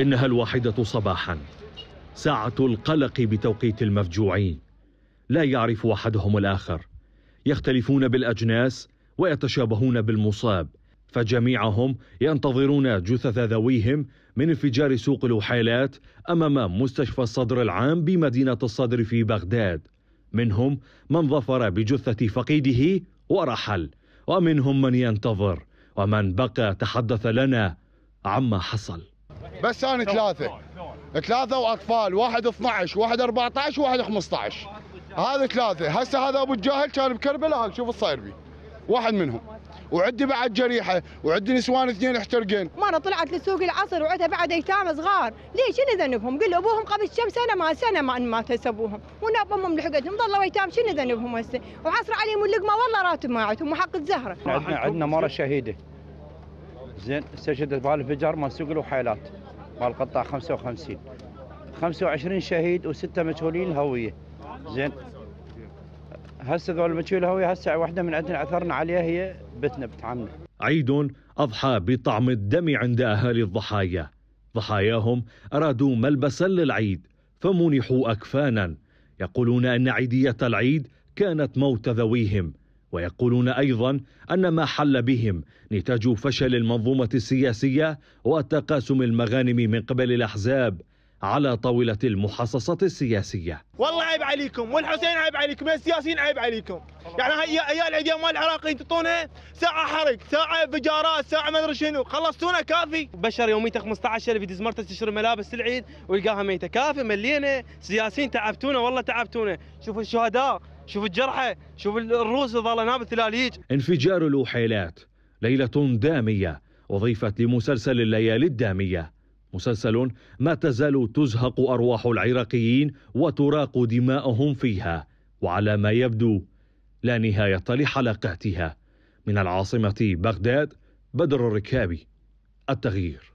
إنها الواحدة صباحا ساعة القلق بتوقيت المفجوعين لا يعرف أحدهم الآخر يختلفون بالأجناس ويتشابهون بالمصاب فجميعهم ينتظرون جثث ذويهم من انفجار سوق الوحيلات أمام مستشفى الصدر العام بمدينة الصدر في بغداد منهم من ظفر بجثة فقيده ورحل ومنهم من ينتظر ومن بقى تحدث لنا عما حصل ايه؟ بس انا ثلاثه ثلاثه واطفال واحد 12 واحد 14 واحد 15 هذا ثلاثه هسه هذا ابو الجاهل كان بكربلاء شوف الصاير بيه واحد منهم وعدي بعد جريحه وعدي نسوان اثنين احترقين مره طلعت لسوق العصر وعدها بعد ايتام صغار ليش شنو ذنبهم قل ابوهم قبل كم سنه ما سنه ما مات ابوهم وناب امهم لحقتهم ظلوا ايتام شنو ذنبهم هسه وعصر عليهم اللقمه والله راتب ما عندهم وحق الزهره عندنا عندنا مره شهيده زين استشهدت بها مال ما سوق الوحيلات قطاع 55 25 شهيد وستة مجهولين الهوية زين هسه ذول مجهولين الهوية هسه واحدة من عندنا عثرنا عليها هي بتنا بتعمنا عيد أضحى بطعم الدم عند أهالي الضحايا ضحاياهم أرادوا ملبسا للعيد فمنحوا أكفانا يقولون أن عيدية العيد كانت موت ذويهم ويقولون ايضا ان ما حل بهم نتاج فشل المنظومه السياسيه وتقاسم المغانم من قبل الاحزاب على طاولة المحاصصات السياسية والله عيب عليكم والحسين عيب عليكم السياسيين عيب عليكم يعني هي عيال عديان مال العراقيين تعطونا ساعة حرق ساعة انفجارات، ساعة ما ادري شنو خلصتونا كافي بشر يوميته في دزمرته تشتري ملابس العيد ويلقاها ميتة كافي ملينا سياسيين تعبتونا والله تعبتونا شوفوا الشهداء شوف الجرحى شوف الروس ظل نابت الثلاليج انفجار الوحيلات ليلة دامية أضيفت لمسلسل الليالي الدامية مسلسل ما تزال تزهق أرواح العراقيين وتراق دماءهم فيها وعلى ما يبدو لا نهاية لحلقاتها من العاصمة بغداد بدر الركابي التغيير